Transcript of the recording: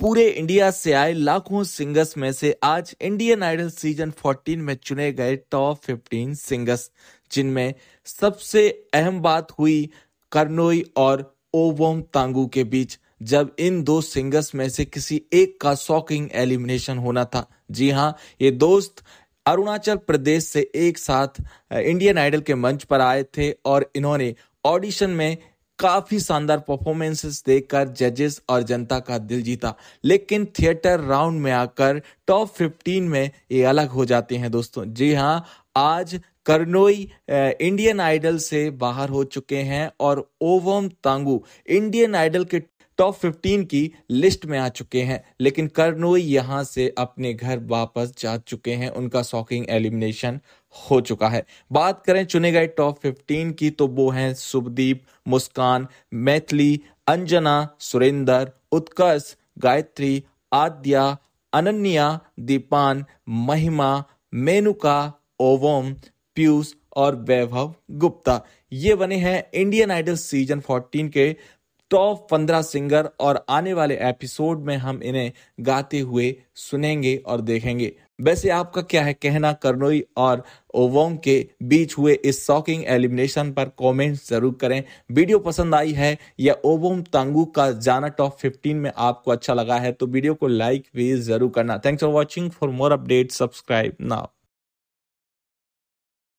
पूरे इंडिया से आए लाखों सिंगर्स में से आज इंडियन आइडल सीजन 14 में चुने गए टॉप 15 सिंगर्स जिनमें सबसे अहम बात हुई करनोई और ओवोम तांगू के बीच जब इन दो सिंगर्स में से किसी एक का शॉकिंग एलिमिनेशन होना था जी हाँ ये दोस्त अरुणाचल प्रदेश से एक साथ इंडियन आइडल के मंच पर आए थे और इन्होंने ऑडिशन में काफी शानदार परफॉर्मेंसेस देकर जजेस और जनता का दिल जीता लेकिन थिएटर राउंड में आकर टॉप 15 में ये अलग हो जाते हैं दोस्तों जी हाँ आज करनोई इंडियन आइडल से बाहर हो चुके हैं और ओवम तांगू इंडियन आइडल के टॉप फिफ्टीन की लिस्ट में आ चुके हैं लेकिन कर्नोई यहां से अपने घर वापस जा चुके हैं उनका शॉकिंग एलिमिनेशन हो चुका है बात करें चुने गए टॉप फिफ्टीन की तो वो हैं सुबदीप मुस्कान मैथिली अंजना सुरेंदर उत्कर्ष गायत्री आद्या अनन्या दीपान महिमा मेनुका ओवम पीयूष और वैभव गुप्ता ये बने हैं इंडियन आइडल सीजन 14 के टॉप पंद्रह सिंगर और आने वाले एपिसोड में हम इन्हें गाते हुए सुनेंगे और देखेंगे वैसे आपका क्या है कहना करनोई और ओवोंग के बीच हुए इस शॉकिंग एलिमिनेशन पर कमेंट जरूर करें वीडियो पसंद आई है या ओवोंग तांगू का जाना टॉप 15 में आपको अच्छा लगा है तो वीडियो को लाइक भी जरूर करना thanks for watching for more update subscribe now